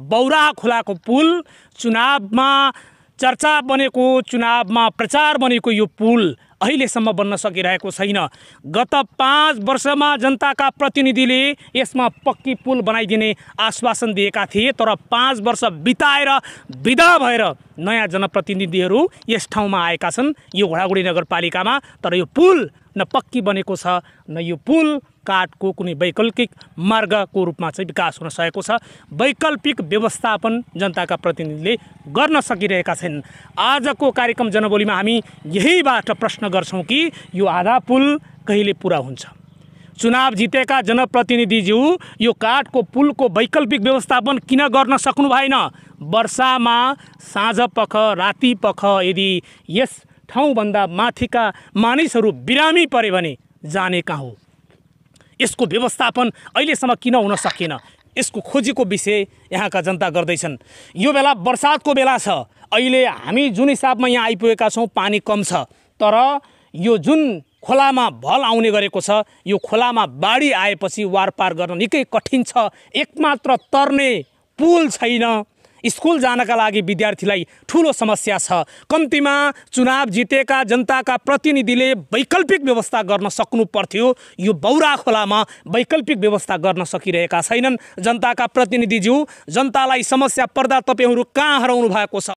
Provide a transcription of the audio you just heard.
बौरा खोलाको पुल चुनावमा चर्चा बनेको चुनावमा प्रचार बनेको यो पुल अहिलेसम्म बन्न सकिरहेको छैन गत पाँच वर्षमा जनताका प्रतिनिधिले यसमा पक्की पुल बनाइदिने आश्वासन दिएका थिए तर पाँच वर्ष बिताएर विदा भएर नयाँ जनप्रतिनिधिहरू यस ठाउँमा आएका छन् यो घोडागुडी नगरपालिकामा तर यो पुल न पक्की बनेको छ न यो पुल काठको कुनै वैकल्पिक मार्गको रूपमा चाहिँ विकास हुन सकेको छ वैकल्पिक व्यवस्थापन जनताका प्रतिनिधिले गर्न सकिरहेका छन् आजको कार्यक्रम जनबोलीमा हामी यहीबाट प्रश्न गर्छौँ कि यो आधा पुल कहिले पुरा हुन्छ चुनाव जितेका जनप्रतिनिधिज्यू यो काठको पुलको वैकल्पिक व्यवस्थापन किन गर्न सक्नु भएन वर्षामा साँझ पख राति पख यदि यस ठाउँभन्दा माथिका मानिसहरू बिरामी परे भने जाने कहाँ हो यसको व्यवस्थापन अहिलेसम्म किन हुन सकेन यसको खोजीको विषय यहाँका जनता गर्दैछन् यो बेला बर्सातको बेला छ अहिले हामी जुन हिसाबमा यहाँ आइपुगेका छौँ पानी कम छ तर यो जुन खोलामा भल आउने गरेको छ यो खोलामा बाढी आएपछि वारपार गर्न निकै कठिन छ एकमात्र तर्ने पुल छैन स्कुल जानका लागि विद्यार्थीलाई ठुलो समस्या छ कम्तीमा चुनाव जितेका जनताका प्रतिनिधिले वैकल्पिक व्यवस्था गर्न सक्नु पर्थ्यो यो बौरा खोलामा वैकल्पिक व्यवस्था गर्न सकिरहेका छैनन् जनताका प्रतिनिधिज्यू जनतालाई समस्या पर्दा तपाईँहरू कहाँ हराउनु भएको छ